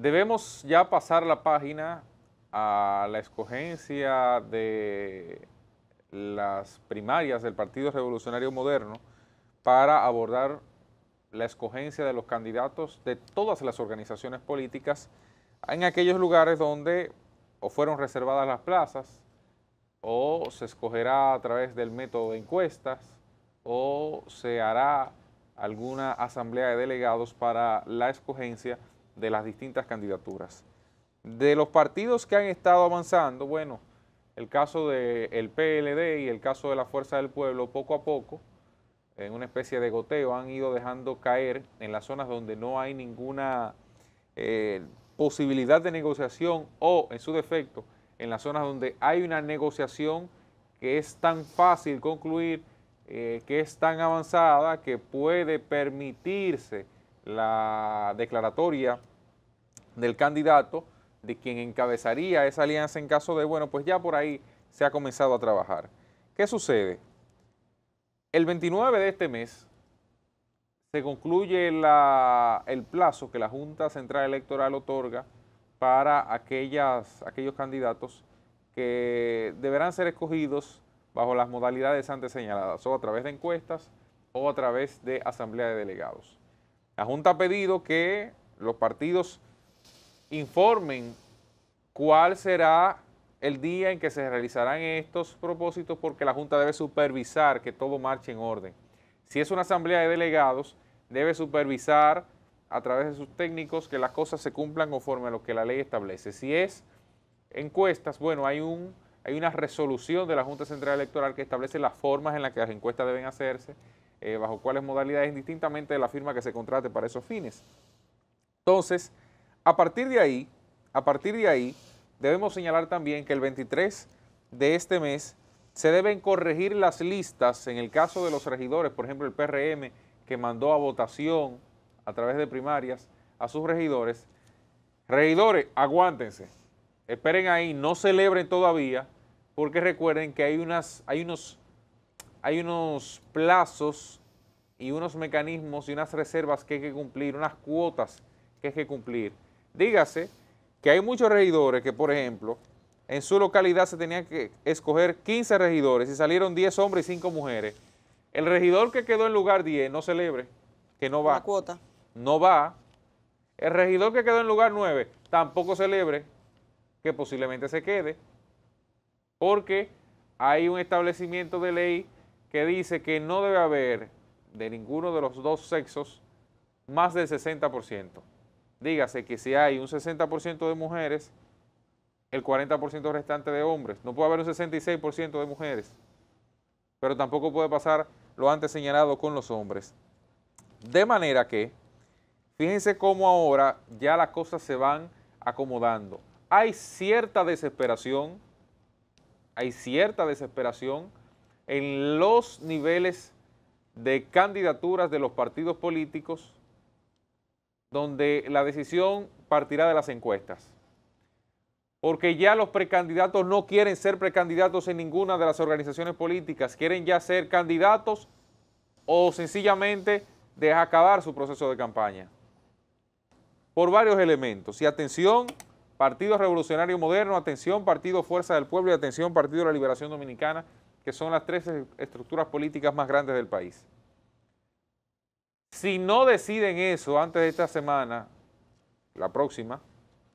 Debemos ya pasar la página a la escogencia de las primarias del Partido Revolucionario Moderno para abordar la escogencia de los candidatos de todas las organizaciones políticas en aquellos lugares donde o fueron reservadas las plazas o se escogerá a través del método de encuestas o se hará alguna asamblea de delegados para la escogencia de las distintas candidaturas. De los partidos que han estado avanzando, bueno, el caso del el PLD y el caso de la Fuerza del Pueblo, poco a poco, en una especie de goteo, han ido dejando caer en las zonas donde no hay ninguna eh, posibilidad de negociación o, en su defecto, en las zonas donde hay una negociación que es tan fácil concluir, eh, que es tan avanzada, que puede permitirse la declaratoria del candidato, de quien encabezaría esa alianza en caso de, bueno, pues ya por ahí se ha comenzado a trabajar. ¿Qué sucede? El 29 de este mes se concluye el plazo que la Junta Central Electoral otorga para aquellas, aquellos candidatos que deberán ser escogidos bajo las modalidades antes señaladas, o a través de encuestas o a través de asamblea de delegados. La Junta ha pedido que los partidos informen cuál será el día en que se realizarán estos propósitos porque la Junta debe supervisar que todo marche en orden. Si es una asamblea de delegados, debe supervisar a través de sus técnicos que las cosas se cumplan conforme a lo que la ley establece. Si es encuestas, bueno, hay, hay una resolución de la Junta Central Electoral que establece las formas en las que las encuestas deben hacerse, eh, bajo cuáles modalidades, indistintamente de la firma que se contrate para esos fines. Entonces, a partir de ahí, a partir de ahí, debemos señalar también que el 23 de este mes se deben corregir las listas, en el caso de los regidores, por ejemplo el PRM, que mandó a votación a través de primarias a sus regidores. Regidores, aguántense, esperen ahí, no celebren todavía, porque recuerden que hay, unas, hay unos hay unos plazos y unos mecanismos y unas reservas que hay que cumplir, unas cuotas que hay que cumplir. Dígase que hay muchos regidores que, por ejemplo, en su localidad se tenían que escoger 15 regidores y salieron 10 hombres y 5 mujeres. El regidor que quedó en lugar 10 no celebre, que no va. La cuota. No va. El regidor que quedó en lugar 9 tampoco celebre, que posiblemente se quede, porque hay un establecimiento de ley que dice que no debe haber de ninguno de los dos sexos más del 60%. Dígase que si hay un 60% de mujeres, el 40% restante de hombres. No puede haber un 66% de mujeres, pero tampoco puede pasar lo antes señalado con los hombres. De manera que, fíjense cómo ahora ya las cosas se van acomodando. Hay cierta desesperación, hay cierta desesperación en los niveles de candidaturas de los partidos políticos, donde la decisión partirá de las encuestas. Porque ya los precandidatos no quieren ser precandidatos en ninguna de las organizaciones políticas, quieren ya ser candidatos o sencillamente dejar acabar su proceso de campaña. Por varios elementos. Y atención, Partido Revolucionario Moderno, atención, Partido Fuerza del Pueblo y atención, Partido de la Liberación Dominicana, que son las tres estructuras políticas más grandes del país. Si no deciden eso antes de esta semana, la próxima,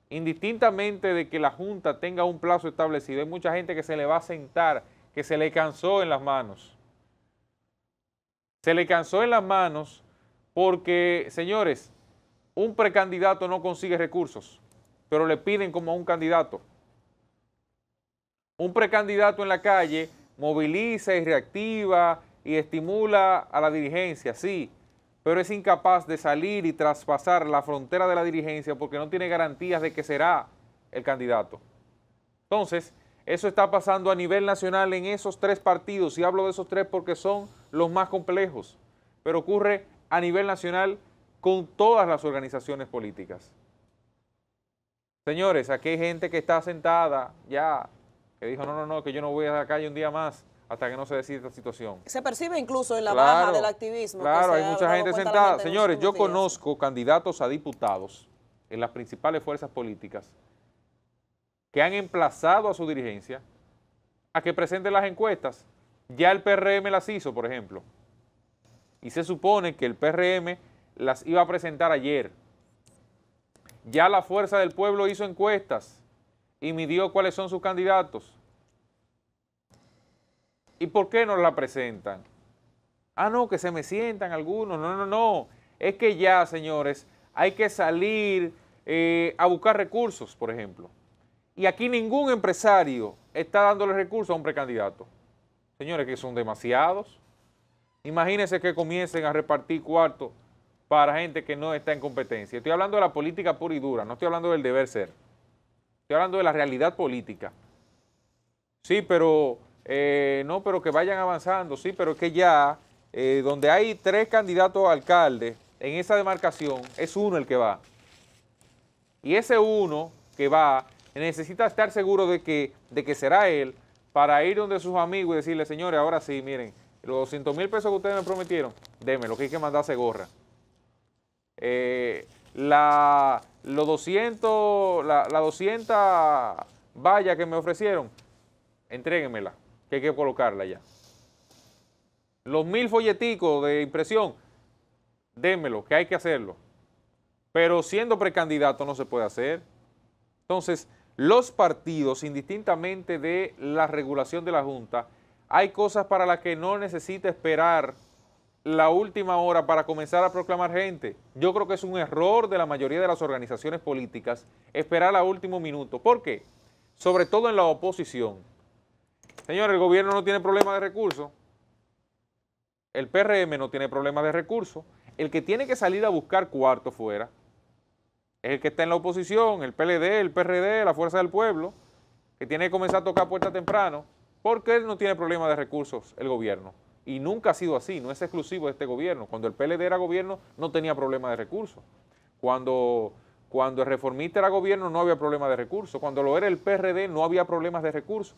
indistintamente de que la Junta tenga un plazo establecido, hay mucha gente que se le va a sentar, que se le cansó en las manos. Se le cansó en las manos porque, señores, un precandidato no consigue recursos, pero le piden como a un candidato. Un precandidato en la calle moviliza y reactiva y estimula a la dirigencia, sí, pero es incapaz de salir y traspasar la frontera de la dirigencia porque no tiene garantías de que será el candidato. Entonces, eso está pasando a nivel nacional en esos tres partidos, y hablo de esos tres porque son los más complejos, pero ocurre a nivel nacional con todas las organizaciones políticas. Señores, aquí hay gente que está sentada ya que dijo, no, no, no, que yo no voy a la calle un día más hasta que no se decida esta situación. Se percibe incluso en la baja del activismo. Claro, hay mucha gente sentada. Señores, yo conozco candidatos a diputados en las principales fuerzas políticas que han emplazado a su dirigencia a que presenten las encuestas. Ya el PRM las hizo, por ejemplo. Y se supone que el PRM las iba a presentar ayer. Ya la Fuerza del Pueblo hizo encuestas y midió cuáles son sus candidatos. ¿Y por qué no la presentan? Ah, no, que se me sientan algunos. No, no, no. Es que ya, señores, hay que salir eh, a buscar recursos, por ejemplo. Y aquí ningún empresario está dándole recursos a un precandidato. Señores, que son demasiados. Imagínense que comiencen a repartir cuartos para gente que no está en competencia. Estoy hablando de la política pura y dura, no estoy hablando del deber ser. Estoy hablando de la realidad política. Sí, pero eh, no, pero que vayan avanzando, sí, pero es que ya eh, donde hay tres candidatos a en esa demarcación, es uno el que va. Y ese uno que va necesita estar seguro de que, de que será él para ir donde sus amigos y decirle, señores, ahora sí, miren, los 200 mil pesos que ustedes me prometieron, démelo, que hay que mandarse gorra. Eh, la, los 200, la, 200 vallas que me ofrecieron, entréguenmela, que hay que colocarla ya. Los mil folleticos de impresión, démelo, que hay que hacerlo. Pero siendo precandidato no se puede hacer. Entonces, los partidos, indistintamente de la regulación de la Junta, hay cosas para las que no necesita esperar la última hora para comenzar a proclamar gente. Yo creo que es un error de la mayoría de las organizaciones políticas esperar a último minuto. ¿Por qué? Sobre todo en la oposición. Señores, el gobierno no tiene problema de recursos. El PRM no tiene problema de recursos. El que tiene que salir a buscar cuarto fuera es el que está en la oposición, el PLD, el PRD, la Fuerza del Pueblo, que tiene que comenzar a tocar puerta temprano. porque él no tiene problema de recursos el gobierno? y nunca ha sido así, no es exclusivo de este gobierno. Cuando el PLD era gobierno no tenía problema de recursos. Cuando, cuando el reformista era gobierno no había problema de recursos. Cuando lo era el PRD no había problemas de recursos.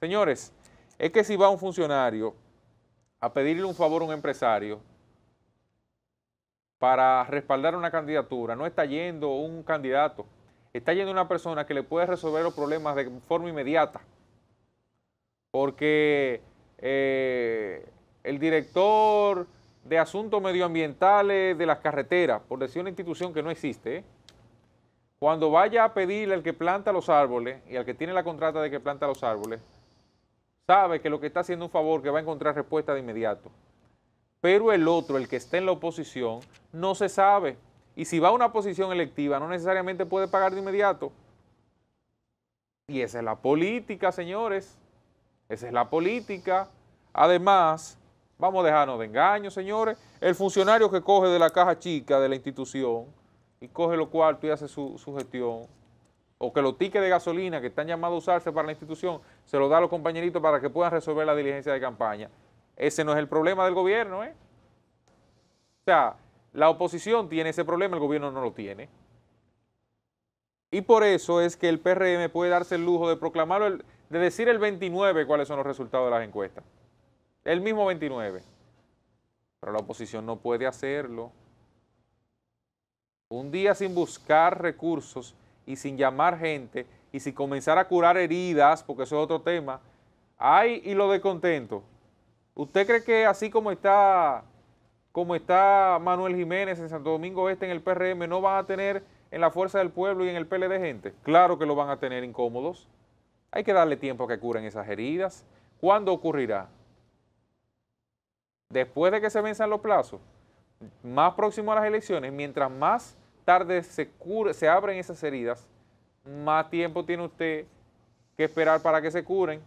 Señores, es que si va un funcionario a pedirle un favor a un empresario para respaldar una candidatura, no está yendo un candidato, está yendo una persona que le puede resolver los problemas de forma inmediata. Porque eh, el director de asuntos medioambientales de las carreteras, por decir una institución que no existe, ¿eh? cuando vaya a pedirle al que planta los árboles y al que tiene la contrata de que planta los árboles, sabe que lo que está haciendo un favor, que va a encontrar respuesta de inmediato. Pero el otro, el que está en la oposición, no se sabe. Y si va a una posición electiva, no necesariamente puede pagar de inmediato. Y esa es la política, señores. Esa es la política. Además, Vamos a dejarnos de engaños, señores. El funcionario que coge de la caja chica de la institución y coge lo cuarto y hace su, su gestión, o que los tickets de gasolina que están llamados a usarse para la institución se los da a los compañeritos para que puedan resolver la diligencia de campaña. Ese no es el problema del gobierno, ¿eh? O sea, la oposición tiene ese problema, el gobierno no lo tiene. Y por eso es que el PRM puede darse el lujo de proclamarlo, de decir el 29 cuáles son los resultados de las encuestas el mismo 29. Pero la oposición no puede hacerlo. Un día sin buscar recursos y sin llamar gente y sin comenzar a curar heridas, porque eso es otro tema. hay y lo de ¿Usted cree que así como está, como está Manuel Jiménez en Santo Domingo Este en el PRM, no van a tener en la Fuerza del Pueblo y en el PLD gente? Claro que lo van a tener incómodos. Hay que darle tiempo a que curen esas heridas. ¿Cuándo ocurrirá? después de que se venzan los plazos, más próximo a las elecciones, mientras más tarde se, abren esas heridas, más tiempo tiene usted que esperar para que se curen,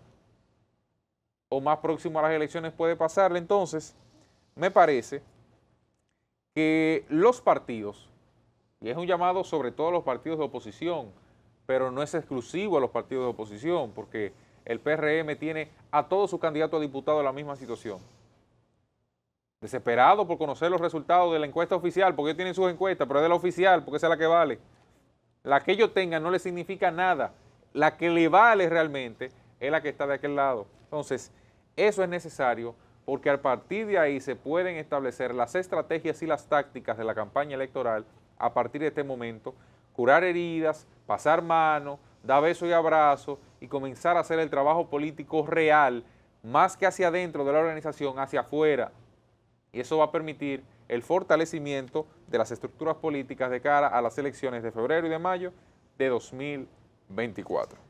o más próximo a las elecciones puede pasarle. Entonces, me parece que los partidos, y es un llamado sobre todo a los partidos de oposición, pero no es exclusivo a los partidos de oposición, porque el PRM tiene a todos sus candidatos a diputados en la misma situación desesperado por conocer los resultados de la encuesta oficial, porque ellos tienen sus encuestas, pero es de la oficial, porque esa es la que vale. La que ellos tengan no le significa nada. La que le vale realmente es la que está de aquel lado. Entonces, eso es necesario porque a partir de ahí se pueden establecer las estrategias y las tácticas de la campaña electoral a partir de este momento, curar heridas, pasar mano, dar besos y abrazos y comenzar a hacer el trabajo político real, más que hacia adentro de la organización, hacia afuera, y eso va a permitir el fortalecimiento de las estructuras políticas de cara a las elecciones de febrero y de mayo de 2024.